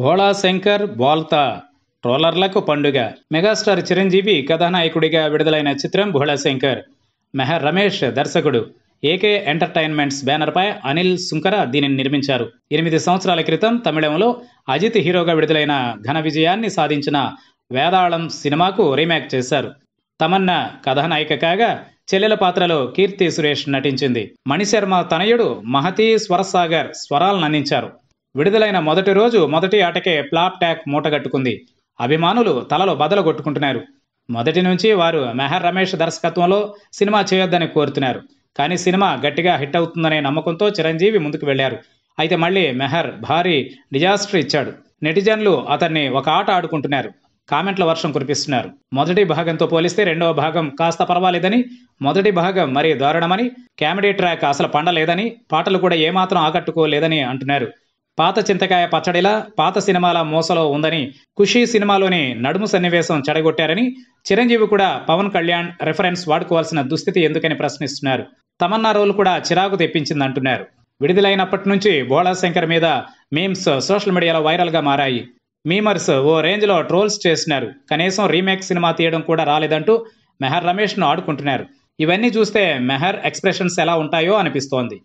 భోళా శంకర్ బోల్తా ట్రోలర్లకు పండుగ మెగాస్టార్ చిరంజీవి కథానాయకుడిగా విడుదలైన చిత్రం భోళా శంకర్ మెహర్ రమేష్ దర్శకుడు ఏకే ఎంటర్టైన్మెంట్స్ బ్యానర్పై అనిల్ సుంకర దీనిని నిర్మించారు ఎనిమిది సంవత్సరాల క్రితం తమిళంలో అజిత్ హీరోగా విడుదలైన ఘన విజయాన్ని సాధించిన వేదాళం సినిమాకు రీమేక్ చేశారు తమన్నా కథానాయిక కాగా చెల్లెల పాత్రలో కీర్తి సురేష్ నటించింది మణిశర్మ తనయుడు మహతీ స్వరసాగర్ స్వరాలను అందించారు విడుదలైన మొదటి రోజు మొదటి ఆటకే ప్లాప్ ట్యాక్ మూటగట్టుకుంది అభిమానులు తలలో బదలు కొట్టుకుంటున్నారు మొదటి నుంచి వారు మెహర్ రమేష్ దర్శకత్వంలో సినిమా చేయొద్దని కోరుతున్నారు కానీ సినిమా గట్టిగా హిట్ అవుతుందనే నమ్మకంతో చిరంజీవి ముందుకు వెళ్లారు అయితే మళ్ళీ మెహర్ భారీ డిజాస్టర్ ఇచ్చాడు నెటిజన్లు అతన్ని ఒక ఆట ఆడుకుంటున్నారు కామెంట్ల వర్షం కురిపిస్తున్నారు మొదటి భాగంతో పోలిస్తే రెండవ భాగం కాస్త పర్వాలేదని మొదటి భాగం మరీ దారుణమని కామెడీ ట్రాక్ అసలు పండలేదని పాటలు కూడా ఏమాత్రం ఆకట్టుకోలేదని అంటున్నారు పాత చింతకాయ పచ్చడిలా పాత సినిమాల మోసలో ఉందని ఖుషీ సినిమాలోని నడుము సన్నివేశం చెడగొట్టారని చిరంజీవి కూడా పవన్ కళ్యాణ్ రెఫరెన్స్ వాడుకోవాల్సిన దుస్థితి ఎందుకని ప్రశ్నిస్తున్నారు తమన్నా రోల్ కూడా చిరాకు తెప్పించిందంటున్నారు విడుదలైనప్పటి నుంచి బోళా శంకర్ మీద మీమ్స్ సోషల్ మీడియాలో వైరల్గా మారాయి మీమర్స్ ఓ రేంజ్లో ట్రోల్స్ చేసినారు కనీసం రీమేక్ సినిమా తీయడం కూడా రాలేదంటూ మెహర్ రమేష్ను ఆడుకుంటున్నారు ఇవన్నీ చూస్తే మెహర్ ఎక్స్ప్రెషన్స్ ఎలా ఉంటాయో అనిపిస్తోంది